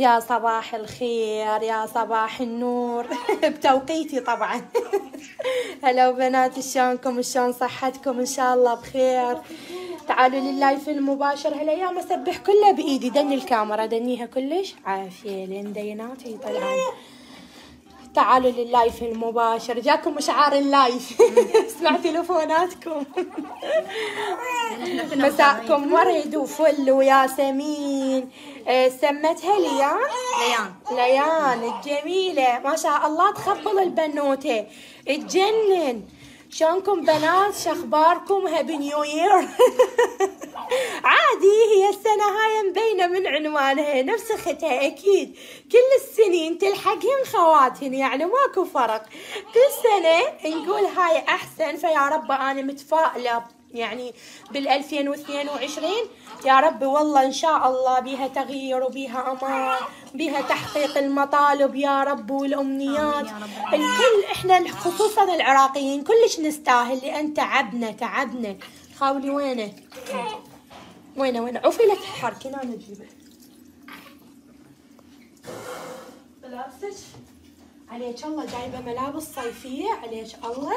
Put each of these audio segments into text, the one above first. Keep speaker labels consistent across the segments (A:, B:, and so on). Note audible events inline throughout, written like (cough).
A: يا صباح الخير يا صباح النور (laughs) بتوقيتي طبعا (laughs) هلا بنات شلونكم شلون صحتكم ان شاء الله بخير تعالوا لللايف المباشر هالايام اسبح كله بايدي دني الكاميرا دنيها كلش عافيه لين ديناتي طلعان تعالوا لللايف المباشر جاكم مشعار اللايف (laughs) اسمع تلفوناتكم (laughs) مساءكم ورد وفل وياسمين آه، سمتها ليان ليان ليان الجميلة ما شاء الله تخبل البنوتة تجنن شلونكم بنات شخباركم هابي نيو يير (laughs) عادي هي السنة هاي مبينة من عنوانها نفس اختها اكيد كل السنين تلحقين خواتهن يعني ماكو فرق كل سنة نقول هاي احسن فيا رب انا متفائلة يعني بال 2022 يا رب والله ان شاء الله بها تغيير وبها امان بها تحقيق المطالب يا رب والامنيات يا رب. الكل احنا خصوصا العراقيين كلش نستاهل لان تعبنا تعبنا خاولي وينه وينه وينه عوفي لك حركي انا اجيبه ملابسك عليك الله جايبه ملابس صيفيه عليك الله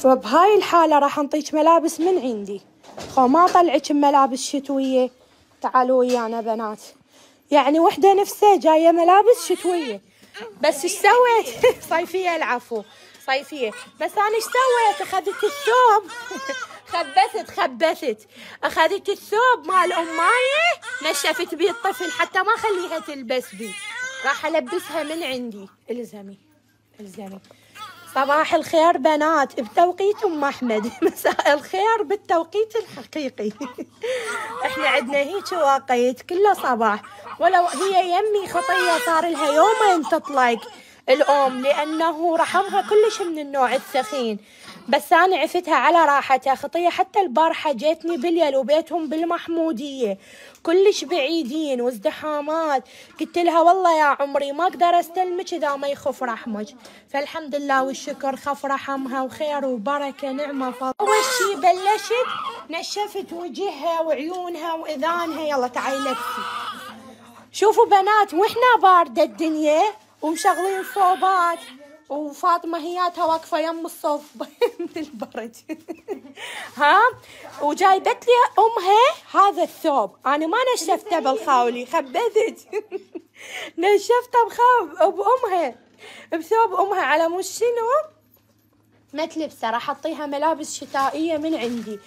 A: فبهاي الحالة راح نطيك ملابس من عندي خو ما طلعك ملابس شتوية تعالوا ويانا بنات يعني وحدة نفسها جاية ملابس شتوية بس ايش سويت (laughs) صيفية العفو صيفيه بس انا ايش سويت اخذت الثوب (laughs) خبثت خبثت اخذت الثوب مال امي نشفت بيه الطفل حتى ما اخليها تلبس بي راح البسها من عندي الزمي الزمي صباح الخير بنات بتوقيت ام احمد (laughs) مساء الخير بالتوقيت الحقيقي (laughs) احنا عندنا هيك وقيت كله صباح ولو هي يمي خطيه صار لها يومين تطلق الأم لأنه رحمها كلش من النوع الثخين بس أنا عفتها على راحتها خطية حتى البارحة جيتني باليل وبيتهم بالمحمودية كلش بعيدين وازدحامات قلت لها والله يا عمري ما أقدر أستلمك إذا ما يخف رحمك فالحمد لله والشكر خف رحمها وخير وبركة نعمة فضل أول شي بلشت نشفت وجهها وعيونها وإذانها يلا تعالي لبسي شوفوا بنات وإحنا باردة الدنيا ومشغلين صوبات وفاطمه هياتها واقفه يم الصوب من (laughs) البرد (laughs) ها وجايبت لي امها هذا الثوب انا ما نشفته بالخاولي خبثت (laughs) نشفته بخاب بامها بثوب امها على مش شنو ما تلبسه راح اعطيها ملابس شتائيه من عندي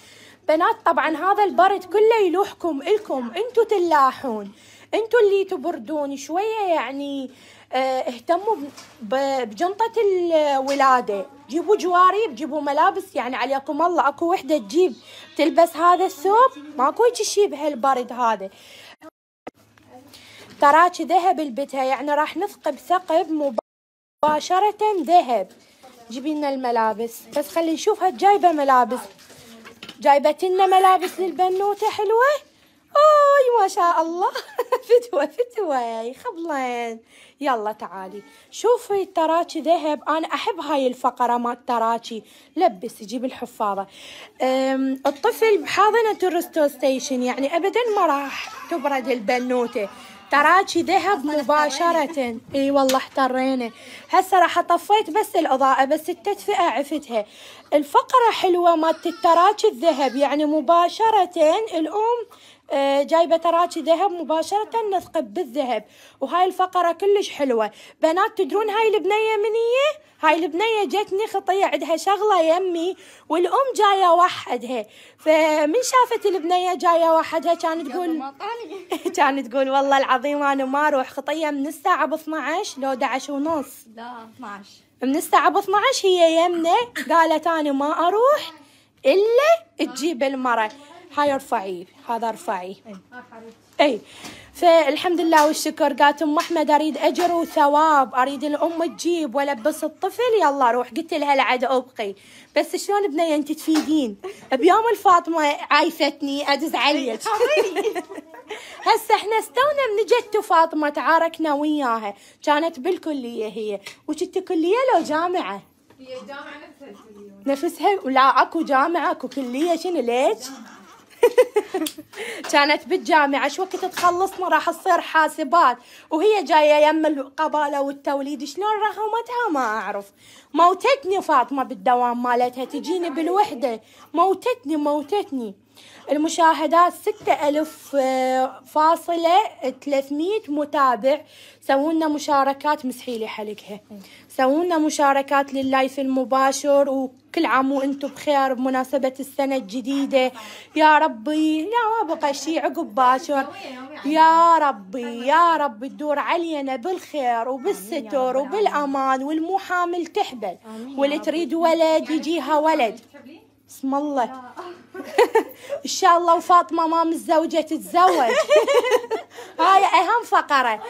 A: بنات طبعا هذا البرد كله يلوحكم الكم انتم تلاحون انتم اللي تبردون شويه يعني آه، اهتموا بجنطة الولادة جيبوا جواريب جيبوا ملابس يعني عليكم الله اكو وحدة تجيب تلبس هذا الثوب ماكو هيك شيء بهالبرد هذا تراك ذهب البتها يعني راح نثقب ثقب مباشرة ذهب جيبي لنا الملابس بس خلي نشوف هالجايبة ملابس جايبة لنا ملابس للبنوتة حلوة اي ما شاء الله (laughs) فتوى فتوى خبلين يلا تعالي شوفي التراكي ذهب انا احب هاي الفقره مال التراكي لبس يجيب الحفاضه الطفل بحاضنه الرستو ستيشن يعني ابدا ما راح تبرد البنوته تراكي ذهب مباشرة اي والله احترينا هسه راح طفيت بس الاضاءة بس التدفئة عفتها الفقرة حلوة مالت التراكي الذهب يعني مباشرة الام آه، جايبه تراشي ذهب مباشره نثقب بالذهب وهاي الفقره كلش حلوه بنات تدرون هاي البنيه منية هاي البنيه جتني خطيه عندها شغله يمي والام جايه وحدها فمن شافت البنيه جايه وحدها كانت تقول (laughs) كانت تقول والله العظيم انا ما اروح خطيه من الساعه ب 12 لو 11 ونص لا 12 من الساعه ب 12 هي يمنا قالت انا ما اروح الا تجيب المره هاي ارفعي هذا ارفعي اي فالحمد لله والشكر قالت ام احمد اريد اجر وثواب اريد الام تجيب والبس الطفل يلا روح قلت لها لعد ابقي بس شلون بنيه انت تفيدين بيوم الفاطمه عايفتني ادز عليك (laughs) هسه احنا استونا من جت فاطمه تعاركنا وياها كانت بالكليه هي وجت كليه لو جامعه هي جامعه نفسها نفسها ولا اكو جامعه اكو كليه شنو ليش؟ (laughs) كانت بالجامعة شو وقت تخلصنا راح تصير حاسبات وهي جاية يم القبالة والتوليد شلون رغمتها ما أعرف موتتني فاطمة بالدوام مالتها تجيني بالوحدة موتتني موتتني المشاهدات ستة ألف آه، فاصلة ثلاثمية متابع سوونا مشاركات مسحيلي حلقها سوونا مشاركات لللايف المباشر وكل عام وانتم بخير بمناسبة السنة الجديدة يا ربي لا ما بقى شيء عقب باشر يا ربي يا ربي تدور علينا بالخير وبالستر وبالامان والمحامل تحبل واللي تريد ولد يجيها ولد بسم الله ان شاء الله وفاطمه ما متزوجه تتزوج هاي اهم فقره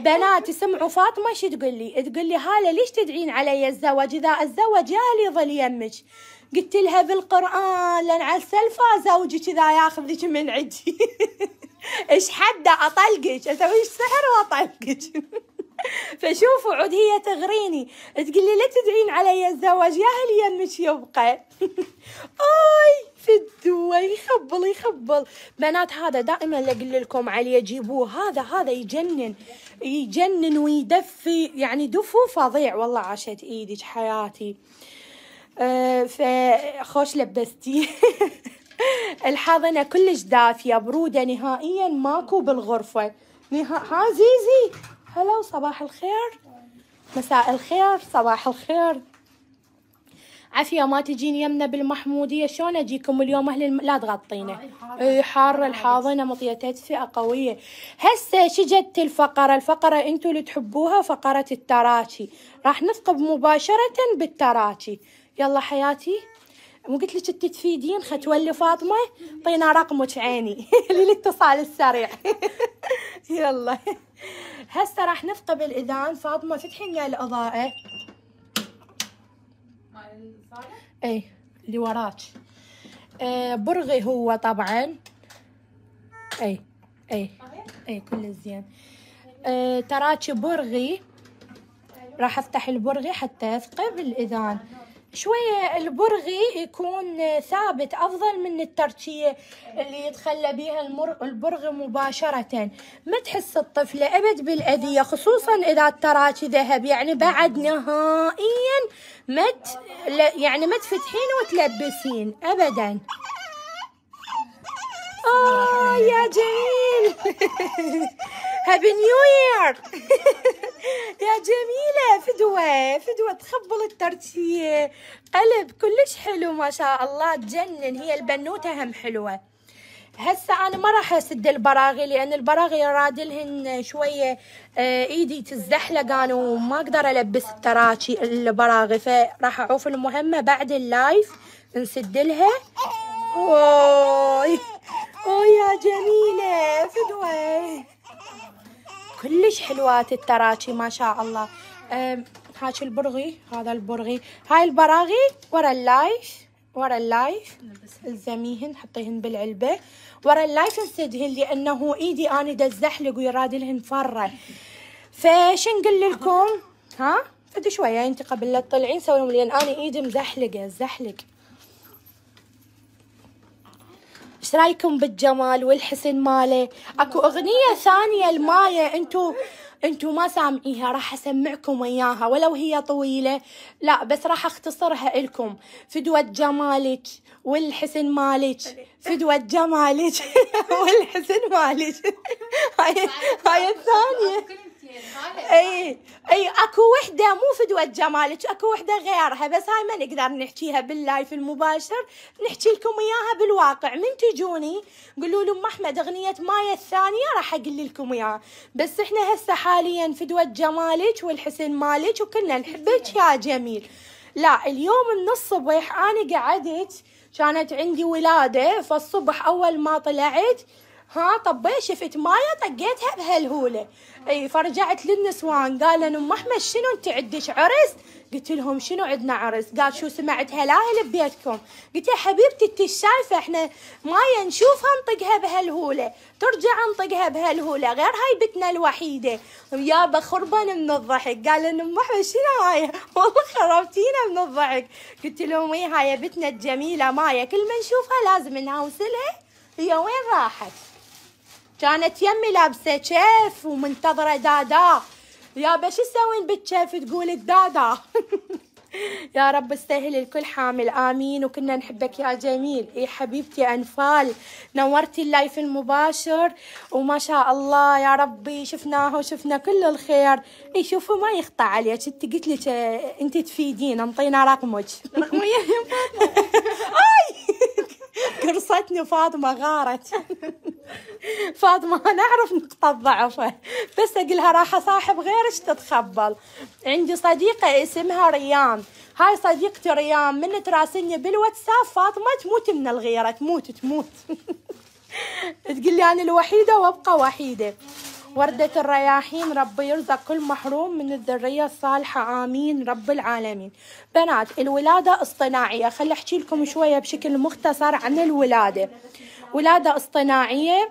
A: بناتي سمعوا فاطمه شو تقول لي تقول لي هاله ليش تدعين علي الزواج اذا اتزوج يا لي ظل يمك قلت لها بالقران لان على السلفه زوجك اذا ياخذك من عندي ايش حد اطلقك اسوي سحر واطلقك (laughs) فشوفوا عود هي تغريني تقول لي لا تدعين علي الزواج يا هل يمك يبقى (laughs) اي في الدوا يخبل يخبل بنات هذا دائما اللي اقول لكم عليه جيبوه هذا هذا يجنن يجنن ويدفي يعني دفو فظيع والله عاشت ايدك حياتي آه، فخوش لبستي (laughs) الحاضنة كلش دافية برودة نهائيا ماكو بالغرفة نها... ها زيزي هلا وصباح الخير مساء الخير صباح الخير عافيه ما تجين يمنا بالمحموديه شلون اجيكم اليوم اهل الم... لا تغطينا آه، اي حاره الحاضنه مطيه تدفئه قويه هسه شجت الفقره الفقره انتم اللي تحبوها فقره التراتي راح نثقب مباشره بالتراتي يلا حياتي مو قلت لك انت تفيدين ختولي فاطمه طينا رقمك عيني (laughs) للاتصال السريع (laughs) يلا هسه راح نثقب الاذان فاطمه فتحي لنا الاضاءه إيه. مال اي اللي وراك إيه، برغي هو طبعا اي اي اي كل زين إيه، تراكي برغي راح افتح البرغي حتى اثقب الاذان شوية البرغي يكون ثابت أفضل من الترشية اللي يتخلى بيها البرغي مباشرة ما تحس الطفلة أبد بالأذية خصوصا إذا التراكي ذهب يعني بعد نهائيا ما مت... يعني ما تفتحين وتلبسين أبدا آه يا جميل (laughs) هابي نيو يير يا جميله فدوه فدوه تخبل الترتيب قلب كلش حلو ما شاء الله تجنن هي البنوته هم حلوه هسه انا ما راح اسد البراغي لان البراغي رادلهن شويه آه، ايدي تزحلق انا وما اقدر البس التراشي البراغي فراح اعوف المهمه بعد اللايف نسد لها اوه يا جميله فدوه كلش حلوات التراكي ما شاء الله هاك البرغي هذا البرغي هاي البراغي ورا اللايف ورا اللايف الزميهن حطيهن بالعلبه ورا اللايف نسدهن لانه ايدي انا دزحلق ويراد لهن فره فش نقول لكم ها فد شويه انت قبل لا تطلعين سوي لان انا ايدي مزحلقه زحلق ايش رايكم بالجمال والحسن ماله اكو اغنيه ثانيه المايه انتو انتو ما سامعيها راح اسمعكم اياها ولو هي طويله لا بس راح اختصرها لكم فدوه جمالك والحسن مالك فدوه جمالك (laughs) والحسن مالك هاي هاي الثانيه اي اي اكو وحده مو فدوه جمالك اكو وحده غيرها بس هاي ما نقدر نحكيها باللايف المباشر نحكي لكم اياها بالواقع من تجوني قولوا لهم احمد اغنيه ماي الثانيه راح اقول لكم اياها بس احنا هسه حاليا فدوه جمالك والحسن مالك وكلنا نحبك يا جميل لا اليوم من الصبح انا قعدت كانت عندي ولاده فالصبح اول ما طلعت ها طبي شفت مايا طقيتها بهالهولة اي فرجعت للنسوان قال ام احمد شنو انت عندك عرس قلت لهم شنو عندنا عرس قال شو سمعت هلاهل ببيتكم قلت يا حبيبتي انت شايفه احنا مايا نشوفها نطقها بهالهوله ترجع نطقها بهالهوله غير هاي بتنا الوحيده يا خربان من الضحك قال لهم ام احمد شنو هاي (laughs) والله خربتينا من الضحك قلت لهم إيه، هاي بتنا الجميله مايا كل ما نشوفها لازم نهاوسلها هي وين راحت كانت يمي لابسه كيف ومنتظره دادا يابا شو تسوين بالكيف تقول الدادا (laughs) يا رب تسهل الكل حامل امين وكنا نحبك يا جميل اي حبيبتي انفال نورتي اللايف المباشر وما شاء الله يا ربي شفناه وشفنا كل الخير اي شوفوا ما يقطع عليك انت قلت لك انت تفيدين انطينا رقمك رقمي (laughs) قرصتني فاطمة غارت فاطمة أنا أعرف نقطة ضعفه بس أقولها راح أصاحب غيرش تتخبل عندي صديقة اسمها ريان هاي صديقتي ريان من تراسلني بالواتساب فاطمة تموت من الغيرة تموت تموت (laughs) تقول لي أنا الوحيدة وأبقى وحيدة وردة الرياحين رب يرزق كل محروم من الذرية الصالحة آمين رب العالمين بنات الولادة اصطناعية خلي أحكي لكم شوية بشكل مختصر عن الولادة ولادة اصطناعية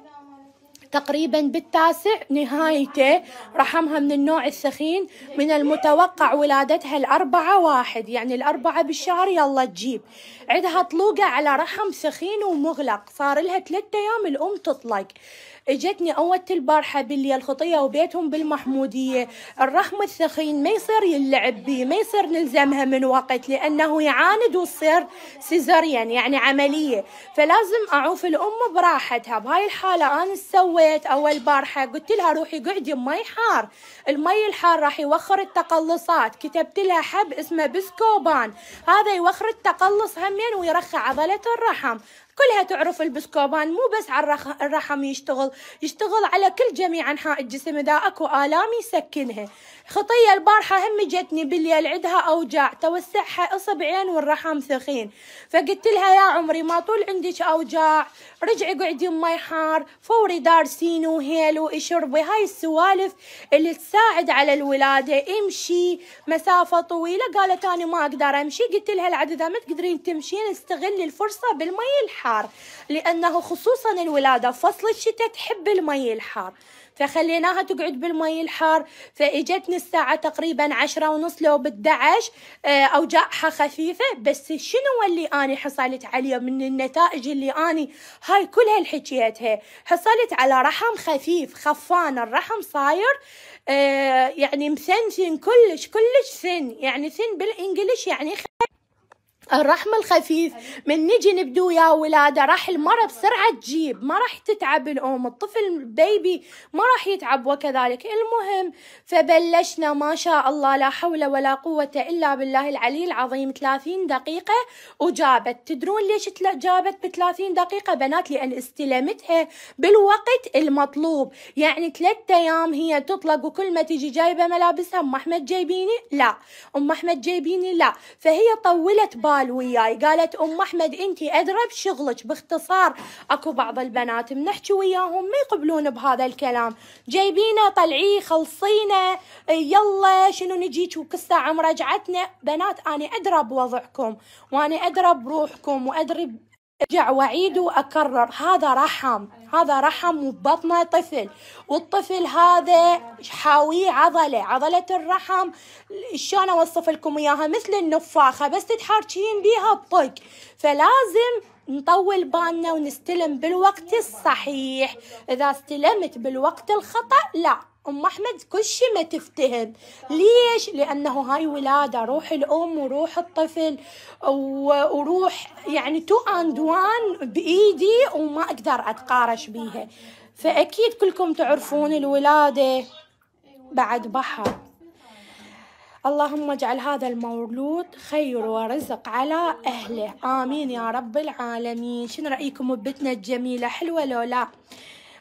A: تقريبا بالتاسع نهايته رحمها من النوع الثخين من المتوقع ولادتها الأربعة واحد يعني الأربعة بالشهر يلا تجيب عندها طلوقة على رحم ثخين ومغلق صار لها ثلاثة أيام الأم تطلق اجتني اول البارحه باللي الخطيه وبيتهم بالمحموديه الرحم الثخين ما يصير يلعب بيه ما يصير نلزمها من وقت لانه يعاند وتصير سيزريان يعني عمليه فلازم اعوف الام براحتها بهاي الحاله انا سويت اول بارحه قلت لها روحي قعدي بمي حار المي الحار راح يوخر التقلصات كتبت لها حب اسمه بسكوبان هذا يوخر التقلص همين ويرخي عضله الرحم كلها تعرف البسكوبان مو بس على الرحم يشتغل يشتغل على كل جميع أنحاء الجسم إذا أكو آلام يسكنها خطية البارحة هم جتني بالليل عدها أوجاع توسعها إصبعين والرحم ثخين فقلت لها يا عمري ما طول عندك أوجاع رجعي قعدي مي حار فوري دارسين وهيل واشربي هاي السوالف اللي تساعد على الولادة امشي مسافة طويلة قالت أنا ما أقدر أمشي قلت لها العد إذا ما تقدرين تمشين استغلي الفرصة بالمي الحار لأنه خصوصا الولادة فصل الشتاء تحب المي الحار فخليناها تقعد بالمي الحار فاجتني الساعة تقريبا عشرة ونص لو بالدعش او آه، جائحة خفيفة بس شنو اللي اني حصلت عليه من النتائج اللي اني هاي كلها اللي حكيتها حصلت على رحم خفيف خفان الرحم صاير آه، يعني مثنثن كلش كلش ثن يعني ثن بالانجلش يعني خفيف الرحم الخفيف من نجي نبدو يا ولادة راح المرة بسرعة تجيب ما راح تتعب الأم الطفل بيبي ما راح يتعب وكذلك المهم فبلشنا ما شاء الله لا حول ولا قوة إلا بالله العلي العظيم 30 دقيقة وجابت تدرون ليش جابت ب 30 دقيقة بنات لأن استلمتها بالوقت المطلوب يعني ثلاثة أيام هي تطلق وكل ما تجي جايبة ملابسها أم أحمد جايبيني لا أم أحمد جايبيني لا فهي طولت بال قال وياي قالت ام احمد انت ادرى بشغلك باختصار اكو بعض البنات بنحكي وياهم ما يقبلون بهذا الكلام جايبينه طلعيه خلصينه يلا شنو نجيك وكسة عم رجعتنا بنات انا ادرى بوضعكم وانا ادرى بروحكم وادري ارجع واعيد واكرر هذا رحم هذا رحم وبطنه طفل والطفل هذا حاويه عضلة عضلة الرحم شلون أوصف لكم إياها مثل النفاخة بس تتحركين بيها بطق فلازم نطول بالنا ونستلم بالوقت الصحيح اذا استلمت بالوقت الخطا لا ام احمد كل شيء ما تفتهم ليش لانه هاي ولاده روح الام وروح الطفل وروح يعني تو اند وان بايدي وما اقدر اتقارش بيها فاكيد كلكم تعرفون الولاده بعد بحر اللهم اجعل هذا المولود خير ورزق على أهله آمين يا رب العالمين شنو رأيكم ببتنا الجميلة حلوة لو لا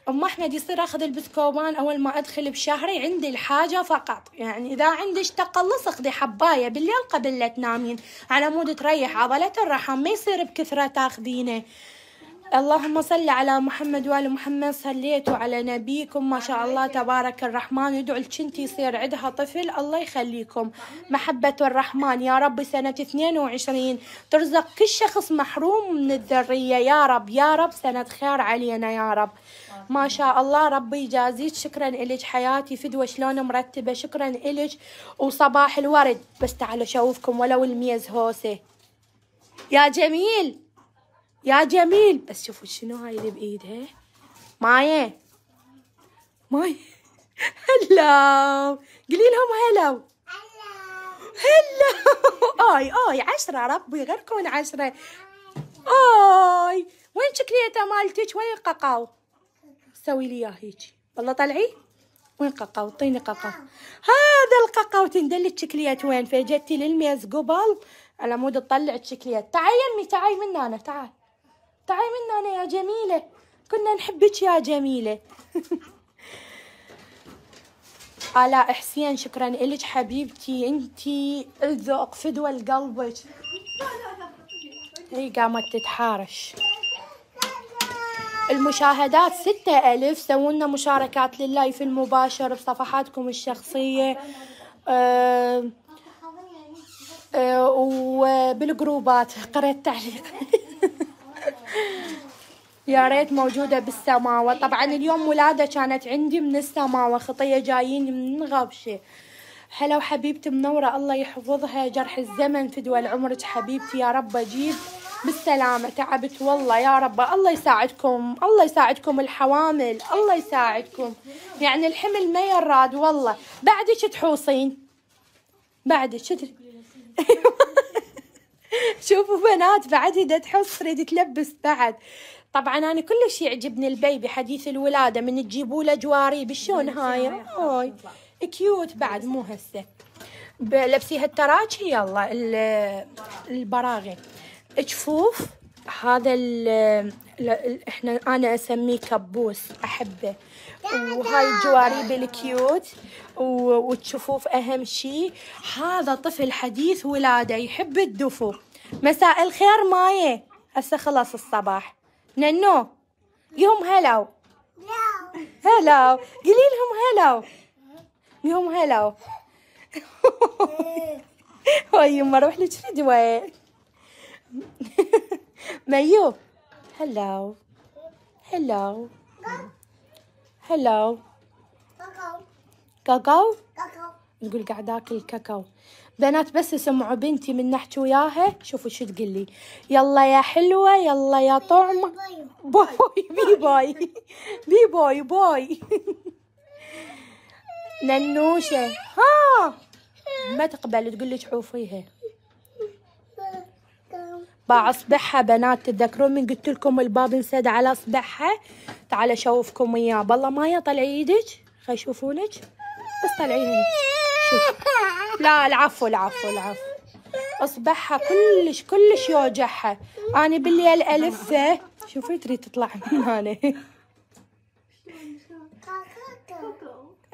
A: أم أحمد يصير أخذ البسكوبان أول ما أدخل بشهري عندي الحاجة فقط يعني إذا عندك تقلص أخذي حباية بالليل قبل لا تنامين على مود تريح عضلة الرحم ما يصير بكثرة تاخذينه اللهم صل على محمد وآل محمد صليتوا على نبيكم ما شاء الله تبارك الرحمن يدعو لشنتي يصير عندها طفل الله يخليكم محبة الرحمن يا رب سنة 22 ترزق كل شخص محروم من الذرية يا رب يا رب سنة خير علينا يا رب ما شاء الله ربي يجازيك شكرا إلك حياتي فدوة شلون مرتبة شكرا إلك وصباح الورد بس تعالوا شوفكم ولو الميز هوسه يا جميل يا جميل بس شوفوا شنو هاي اللي بايدها مايا مايا هلاو قولي لهم هلاو هلا اي اي عشرة ربي غير كون عشرة اي وين شكليته مالتك وين الققاو سوي لي اياه هيك والله طلعي وين ققاو اعطيني ققاو هذا الققاو تندل الشكليات وين فجتي للميز قبل على مود تطلع الشكليات تعي يمي تعي من هنا تعال تعي منا أنا يا جميلة كنا نحبك يا جميلة (laughs) آلاء حسين شكرا إلك حبيبتي انتي الذوق فدوى لقلبك هي قامت تتحارش المشاهدات ستة ألف سوونا مشاركات لللايف المباشر بصفحاتكم الشخصية آه، آه، وبالجروبات قرأت تعليق (laughs) يا ريت موجودة بالسماوة طبعا اليوم ولادة كانت عندي من السماوة خطية جايين من غبشة هلا وحبيبتي منورة الله يحفظها جرح الزمن دول عمرك حبيبتي يا رب أجيب بالسلامة تعبت والله يا رب الله يساعدكم الله يساعدكم الحوامل الله يساعدكم يعني الحمل ما يراد والله بعدك تحوصين بعدك شتر (laughs) شوفوا بنات بعد اذا تحوص تريد تلبس بعد طبعا انا كلش يعجبني البيبي حديث الولاده من تجيبوا له جواريب شلون هاي هاي كيوت بعد مو هسه لبسيها التراجي يلا البراغي جفوف هذا الـ احنا انا اسميه كبوس احبه وهاي الجواريب الكيوت والشفوف اهم شيء هذا طفل حديث ولاده يحب الدفو مساء الخير مايه هسه خلص الصباح نانو يهم هلاو هلاو قولي لهم هلاو يهم هلاو هاي (laughs) يما روح لك في دواء مايو هلاو هلاو هلاو كاكاو كاكاو نقول قاعد اكل كاكاو بنات بس سمعوا بنتي من نحت وياها شوفوا شو تقول لي يلا يا حلوه يلا يا طعم باي بي باي بي باي باي ننوشه ها ما تقبل تقول لك تحوفيها باع اصبعها بنات تتذكرون من قلت لكم الباب انسد على اصبعها تعال اشوفكم اياه بالله مايا طلعي ايدك خلي يشوفونك بس طلعيها شوف لا العفو العفو العفو اصبحها كلش كلش يوجعها انا بالليل الفه شوفي تريد تطلع من هنا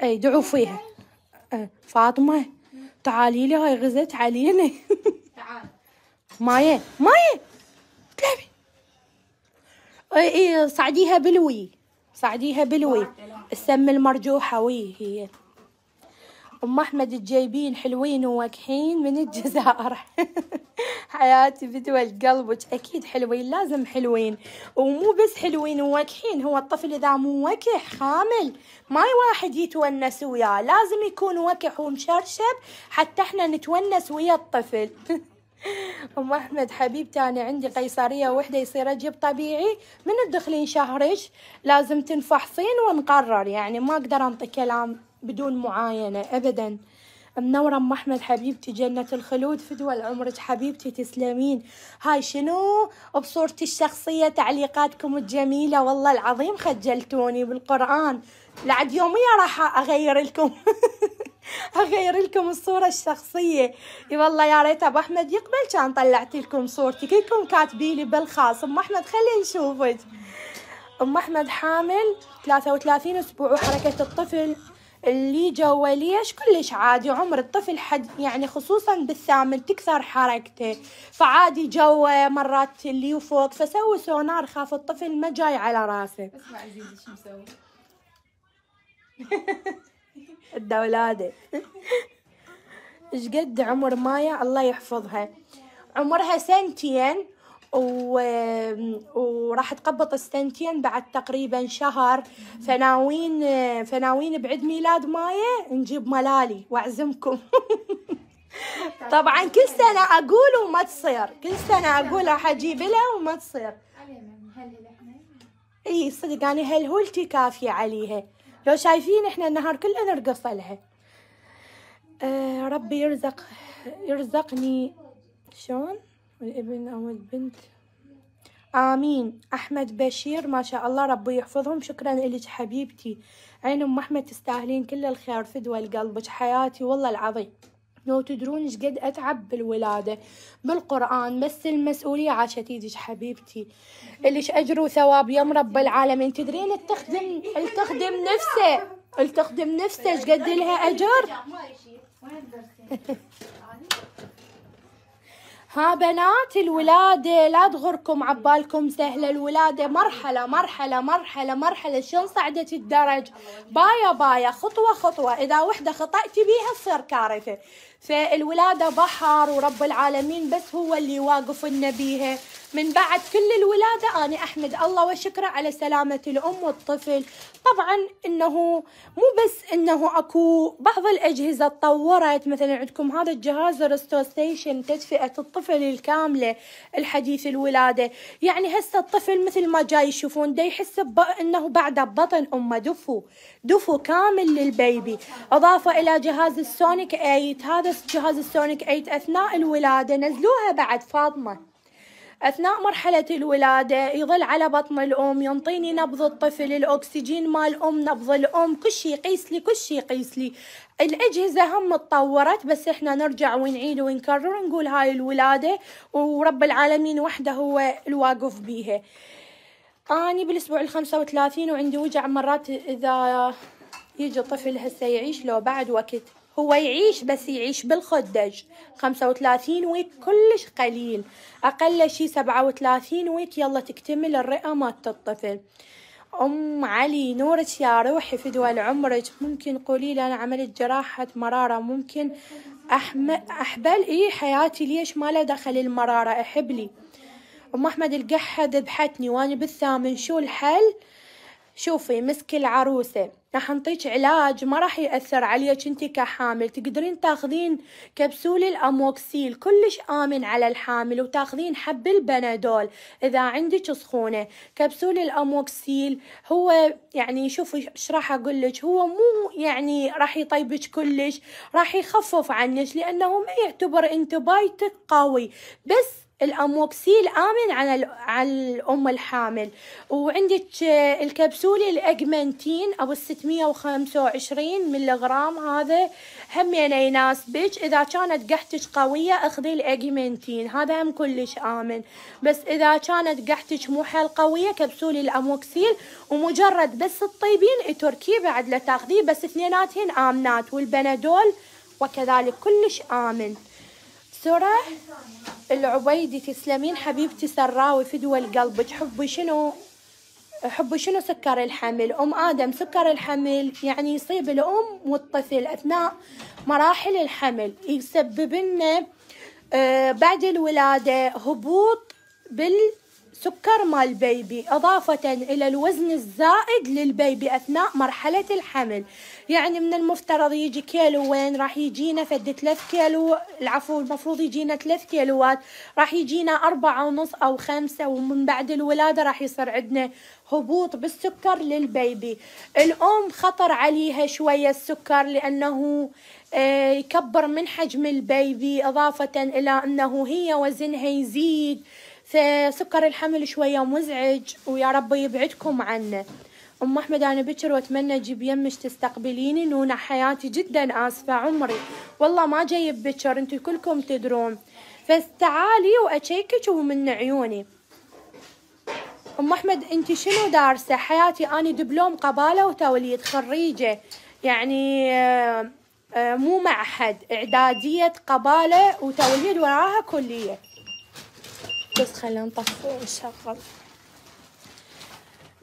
A: اي دعوا فيها أه، فاطمه تعالي لي هاي غزت علينا مايه مايه تلعبي اي اي صعديها بالوي صعديها بالوي السم المرجوحه وي هي أم أحمد تجيبين حلوين وواكحين من الجزائر (laughs) حياتي بدول قلبك أكيد حلوين لازم حلوين ومو بس حلوين وواكحين هو الطفل إذا مو وكح خامل ما واحد يتونس وياه لازم يكون وكح ومشرشب حتى احنا نتونس ويا الطفل (laughs) ام احمد حبيبتي انا عندي قيصريه وحده يصير اجيب طبيعي من تدخلين شهرش لازم تنفحصين ونقرر يعني ما اقدر انطي كلام بدون معاينة أبدا منورة أم أحمد حبيبتي جنة الخلود فدوى عمرك حبيبتي تسلمين هاي شنو بصورتي الشخصية تعليقاتكم الجميلة والله العظيم خجلتوني بالقرآن لعد يومية راح أغير لكم (laughs) اغير لكم الصوره الشخصيه اي والله يا ريت ابو احمد يقبل كان طلعت لكم صورتي كلكم كاتبيلي لي بالخاص ام احمد خلينا نشوفك ام احمد حامل 33 اسبوع وحركه الطفل اللي جواليش كلش عادي عمر الطفل حد يعني خصوصا بالثامن تكثر حركته فعادي جو مرات اللي وفوق فسوي سونار خاف الطفل ما جاي على راسه اسمع عزيزي شو مسوي (laughs) (laughs) ايش قد عمر مايا الله يحفظها عمرها سنتين وراح تقبط السنتين بعد تقريبا شهر فناوين فناوين بعيد ميلاد مايا نجيب ملالي واعزمكم (laughs) طبعا كل سنه اقول وما تصير كل سنه اقول راح اجيب لها وما تصير اي صدق انا هلهولتي كافيه عليها لو شايفين احنا النهار كله نرقص لها آه ربي يرزق يرزقني شلون والابن أو البنت آمين أحمد بشير ما شاء الله ربي يحفظهم شكرا لك حبيبتي عين أم أحمد تستاهلين كل الخير فدوى لقلبك حياتي والله العظيم لو تدرون ايش قد اتعب بالولاده بالقران بس المسؤوليه عاشت ايدك حبيبتي اللي اجر وثواب يا رب العالمين تدرين التخدم التخدم نفسه التخدم نفسه ايش قد لها اجر (laughs) ها بنات الولادة لا تغركم عبالكم سهلة الولادة مرحلة مرحلة مرحلة مرحلة شلون صعدت الدرج بايا بايا خطوة خطوة إذا وحدة خطأتي بيها تصير كارثة فالولادة بحر ورب العالمين بس هو اللي واقف لنا بيها من بعد كل الولادة أنا أحمد الله وشكره على سلامة الأم والطفل طبعا أنه مو بس أنه أكو بعض الأجهزة تطورت مثلا عندكم هذا الجهاز الرستو ستيشن تدفئة الطفل الكاملة الحديث الولادة يعني هسه الطفل مثل ما جاي يشوفون دا يحس أنه بعده ببطن أمه دفو دفو كامل للبيبي أضافة إلى جهاز السونيك 8 هذا درست جهاز السونيك 8 أثناء الولادة نزلوها بعد فاطمة أثناء مرحلة الولادة يظل على بطن الأم ينطيني نبض الطفل الأكسجين مال الأم نبض الأم كل شي يقيس لي كل شي يقيس لي الأجهزة هم تطورت بس إحنا نرجع ونعيد ونكرر نقول هاي الولادة ورب العالمين وحده هو الواقف بيها أني بالأسبوع الخمسة وثلاثين وعندي وجع مرات إذا يجي طفل هسه يعيش لو بعد وقت هو يعيش بس يعيش بالخدج خمسة وثلاثين ويك كلش قليل أقل شي سبعة وثلاثين ويك يلا تكتمل الرئة مالت الطفل أم علي نورك يا روحي في دول عمرك ممكن قولي لي أنا عملت جراحة مرارة ممكن أحم... أحبل إيه حياتي ليش ما لا دخل المرارة أحبلي أم أحمد القحة ذبحتني وأنا بالثامن شو الحل؟ شوفي مسك العروسة راح نعطيك علاج ما راح يأثر عليك انت كحامل تقدرين تاخذين كبسول الأموكسيل كلش آمن على الحامل وتاخذين حب البنادول إذا عندك سخونة كبسول الأموكسيل هو يعني شوفي ايش راح أقول لك هو مو يعني راح يطيبك كلش راح يخفف عنك لأنه ما يعتبر انتبايتك قوي بس الاموكسيل امن على على الام الحامل وعندك الكبسوله الاجمنتين ابو 625 ملغرام هذا همين يناسبك اذا كانت قحتك قويه اخذي الاجمنتين هذا هم كلش امن بس اذا كانت قحتك مو حيل قويه كبسوله الاموكسيل ومجرد بس الطيبين تركي بعد لا تاخذيه بس اثنيناتهن امنات والبنادول وكذلك كلش امن السرة العبيدي تسلمين حبيبتي سراوي في دول قلبك حبي شنو حبي شنو سكر الحمل أم آدم سكر الحمل يعني يصيب الأم والطفل أثناء مراحل الحمل يسبب لنا آه، بعد الولادة هبوط بال سكر مال بيبي إضافة إلى الوزن الزائد للبيبي أثناء مرحلة الحمل يعني من المفترض يجي كيلو وين راح يجينا فد 3 كيلو العفو المفروض يجينا 3 كيلوات راح يجينا أربعة ونص أو خمسة ومن بعد الولادة راح يصير عندنا هبوط بالسكر للبيبي الأم خطر عليها شوية السكر لأنه آه، يكبر من حجم البيبي إضافة إلى أنه هي وزنها يزيد سكر الحمل شوية مزعج ويا ربي يبعدكم عنه أم أحمد أنا بكر وأتمنى جيب يمش تستقبليني نونة حياتي جدا آسفة عمري والله ما جايب بكر انتو كلكم تدرون فاستعالي وأشيكك ومن عيوني أم أحمد أنت شنو دارسة حياتي أنا دبلوم قبالة وتوليد خريجة يعني آه، آه، مو معهد إعدادية قبالة وتوليد وراها كلية بس خلينا نطفي ونشغل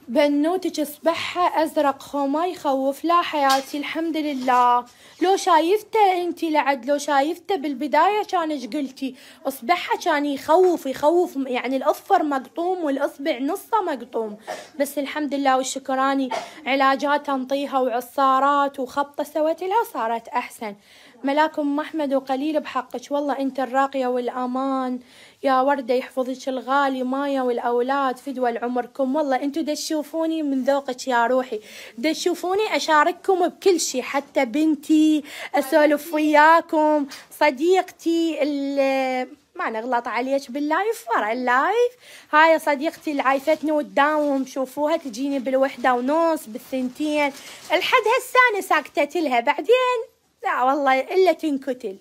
A: بنوتك اصبحها ازرق ما يخوف لا حياتي الحمد لله لو شايفته انتي لعد لو شايفته بالبدايه كان ايش قلتي اصبحها كان يخوف يخوف يعني الاظفر مقطوم والاصبع نصه مقطوم بس الحمد لله والشكراني علاجات انطيها وعصارات وخبطه سويت لها صارت احسن ملاكم احمد وقليل بحقك والله انت الراقيه والامان يا وردة يحفظك الغالي مايا والأولاد فدوى عمركم والله انتو دشوفوني من ذوقك يا روحي دشوفوني أشارككم بكل شي حتى بنتي أسولف وياكم صديقتي اللي ما نغلط عليك باللايف فرع اللايف هاي صديقتي اللي عايفتني وتداوم شوفوها تجيني بالوحدة ونص بالثنتين الحد هالسانة ساكتت لها بعدين لا والله إلا تنكتل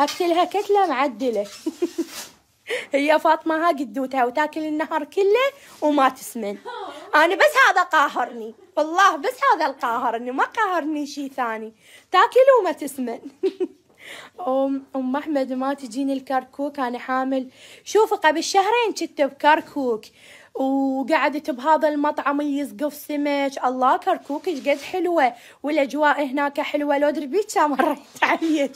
A: أكتلها كتلة معدلة (laughs) هي فاطمة ها قدوتها وتاكل النهر كله وما تسمن أنا بس هذا قاهرني والله بس هذا القاهرني ما قاهرني شي ثاني تاكل وما تسمن (laughs) أم أم أحمد ما تجيني الكركوك أنا حامل شوفي قبل شهرين كنت بكركوك وقعدت بهذا المطعم يسقف سمك الله كركوك قد حلوه والاجواء هناك حلوه لو ادري مريت عليك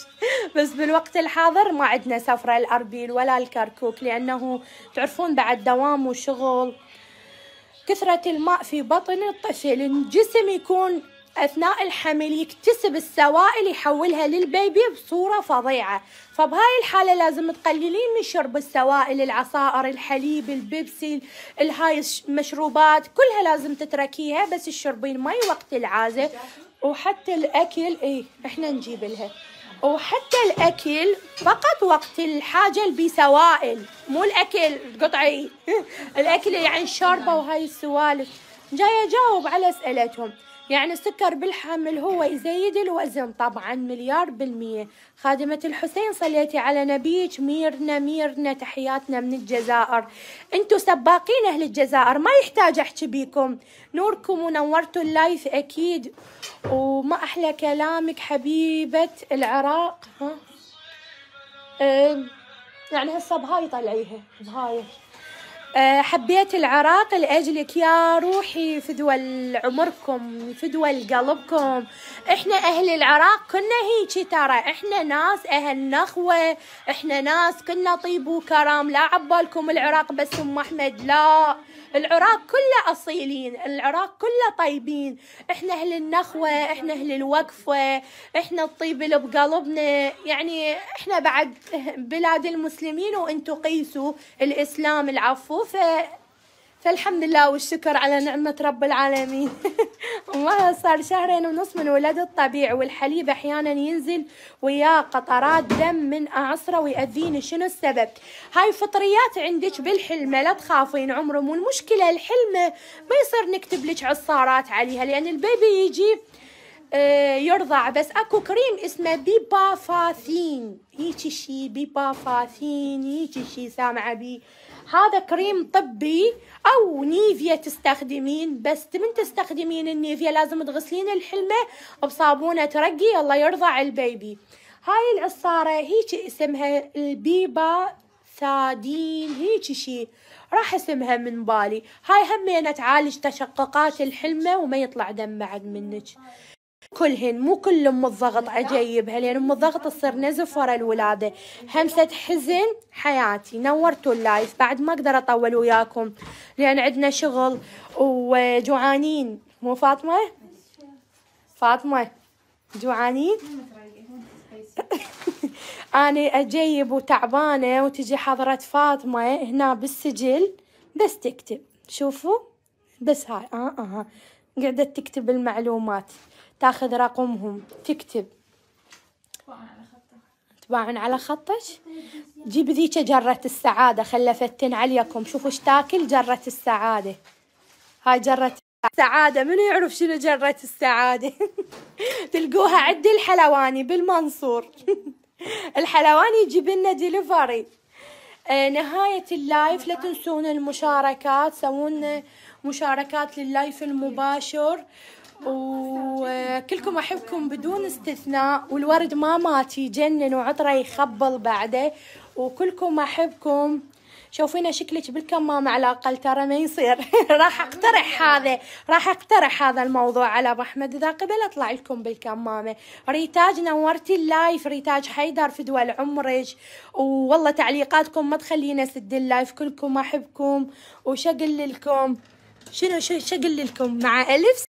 A: بس بالوقت الحاضر ما عندنا سفره الاربيل ولا الكركوك لانه تعرفون بعد دوام وشغل كثرة الماء في بطن الطفل الجسم يكون اثناء الحمل يكتسب السوائل يحولها للبيبي بصوره فظيعه فبهاي الحاله لازم تقللين من شرب السوائل العصائر الحليب البيبسي الهاي المشروبات كلها لازم تتركيها بس تشربين مي وقت العازه وحتى الاكل اي احنا نجيب لها وحتى الاكل فقط وقت الحاجه بسوائل مو الاكل قطعي (laughs) الاكل يعني شربه وهاي السوالف جايه اجاوب على اسئلتهم يعني السكر بالحمل هو يزيد الوزن طبعا مليار بالمية خادمة الحسين صليتي على نبيك ميرنا ميرنا تحياتنا من الجزائر انتو سباقين اهل الجزائر ما يحتاج احكي بيكم نوركم ونورتوا اللايف اكيد وما احلى كلامك حبيبة العراق ها أه يعني هسه بهاي طلعيها بهاي آه، حبيت العراق لأجلك يا روحي فدول عمركم فدول قلبكم احنا أهل العراق كنا هيجي ترى احنا ناس أهل نخوة احنا ناس كنا طيب وكرام لا عبالكم العراق بس أم أحمد لا العراق كله اصيلين العراق كله طيبين احنا اهل النخوه احنا اهل الوقفه احنا الطيب اللي بقلبنا يعني احنا بعد بلاد المسلمين وإنتوا قيسوا الاسلام العفو فالحمد لله والشكر على نعمة رب العالمين (laughs) والله صار شهرين ونص من ولد الطبيعي والحليب أحيانا ينزل وياه قطرات دم من أعصره ويأذيني شنو السبب هاي فطريات عندك بالحلمة لا تخافين مو والمشكلة الحلمة ما يصير نكتب لك عصارات عليها لأن البيبي يجي آه، يرضع بس اكو كريم اسمه بيبافاثين هيجي شي بيبافاثين هيجي شي سامعه بيه هذا كريم طبي او نيفيا تستخدمين بس من تستخدمين النيفيا لازم تغسلين الحلمه بصابونه ترقي الله يرضى على البيبي هاي العصاره هيك اسمها البيبا ثادين هيك شي راح اسمها من بالي هاي همينة تعالج تشققات الحلمة وما يطلع دم بعد منك كلهن مو كل ام الضغط عجيبها لان ام الضغط تصير نزف ورا الولاده همسه حزن حياتي نورتوا اللايف بعد ما اقدر اطول وياكم لان عندنا شغل وجوعانين مو فاطمه فاطمه جوعانين انا اجيب وتعبانه وتجي حضره فاطمه هنا بالسجل بس تكتب شوفوا بس هاي اه اه, آه. قعدت تكتب المعلومات تاخذ رقمهم تكتب طبعا على خطك جيب ذيك جرة السعادة خلفتن عليكم شوفوا ايش تاكل جرة السعادة هاي جرة السعادة منو يعرف شنو جرة السعادة (laughs) تلقوها عند الحلواني بالمنصور (laughs) الحلواني يجيب لنا ديليفري آه نهاية اللايف لا تنسون المشاركات سوون مشاركات لللايف المباشر وكلكم أحبكم بدون استثناء والورد ما مات يجنن وعطره يخبل بعده وكلكم أحبكم شوفينا شكلك بالكمامة على الأقل ترى ما يصير (laughs) راح أقترح هذا راح أقترح هذا الموضوع على أبو أحمد إذا قبل أطلع لكم بالكمامة ريتاج نورتي اللايف ريتاج حيدر في دول عمرج والله تعليقاتكم ما تخلينا سد اللايف كلكم أحبكم وشقل لكم شنو شقل لكم مع ألف